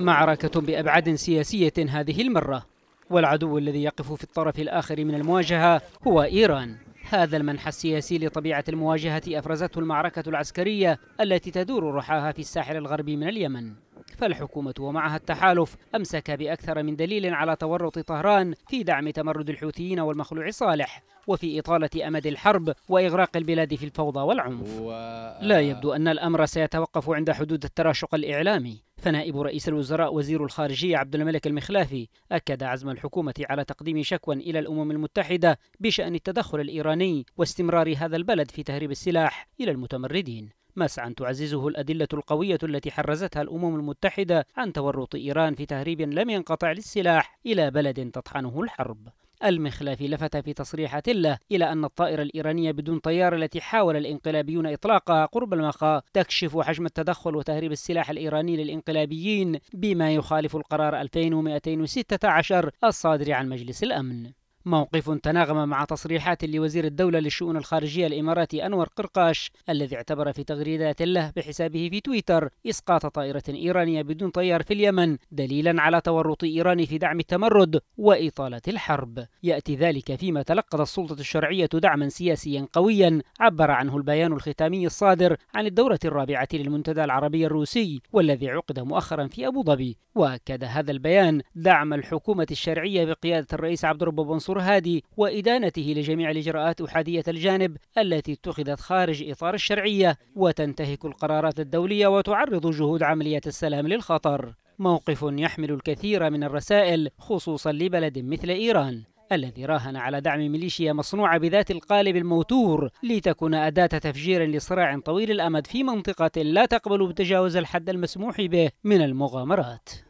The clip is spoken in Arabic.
معركة بأبعاد سياسية هذه المرة والعدو الذي يقف في الطرف الآخر من المواجهة هو إيران هذا المنح السياسي لطبيعة المواجهة أفرزته المعركة العسكرية التي تدور رحاها في الساحل الغربي من اليمن فالحكومة ومعها التحالف أمسك بأكثر من دليل على تورط طهران في دعم تمرد الحوثيين والمخلوع صالح وفي إطالة أمد الحرب وإغراق البلاد في الفوضى والعنف لا يبدو أن الأمر سيتوقف عند حدود التراشق الإعلامي فنائب رئيس الوزراء وزير الخارجية عبد الملك المخلافي أكد عزم الحكومة على تقديم شكوى إلى الأمم المتحدة بشأن التدخل الإيراني واستمرار هذا البلد في تهريب السلاح إلى المتمردين مسعى تعززه الأدلة القوية التي حرزتها الأمم المتحدة عن تورط إيران في تهريب لم ينقطع للسلاح إلى بلد تطحنه الحرب المخلافي لفت في تصريحات له إلى أن الطائرة الإيرانية بدون طيار التي حاول الإنقلابيون إطلاقها قرب المخا تكشف حجم التدخل وتهريب السلاح الإيراني للإنقلابيين بما يخالف القرار 2216 الصادر عن مجلس الأمن موقف تناغم مع تصريحات لوزير الدولة للشؤون الخارجية الإماراتي أنور قرقاش الذي اعتبر في تغريدات له بحسابه في تويتر إسقاط طائرة إيرانية بدون طيار في اليمن دليلا على تورط إيران في دعم التمرد وإطالة الحرب يأتي ذلك فيما تلقت السلطة الشرعية دعما سياسيا قويا عبر عنه البيان الختامي الصادر عن الدورة الرابعة للمنتدى العربي الروسي والذي عقد مؤخرا في أبو ظبي وأكد هذا البيان دعم الحكومة الشرعية بقيادة الرئيس عبد الرب بن منصور هادي وإدانته لجميع الإجراءات أحادية الجانب التي اتخذت خارج إطار الشرعية وتنتهك القرارات الدولية وتعرض جهود عملية السلام للخطر موقف يحمل الكثير من الرسائل خصوصا لبلد مثل إيران الذي راهن على دعم ميليشيا مصنوعة بذات القالب الموتور لتكون أداة تفجير لصراع طويل الأمد في منطقة لا تقبل بتجاوز الحد المسموح به من المغامرات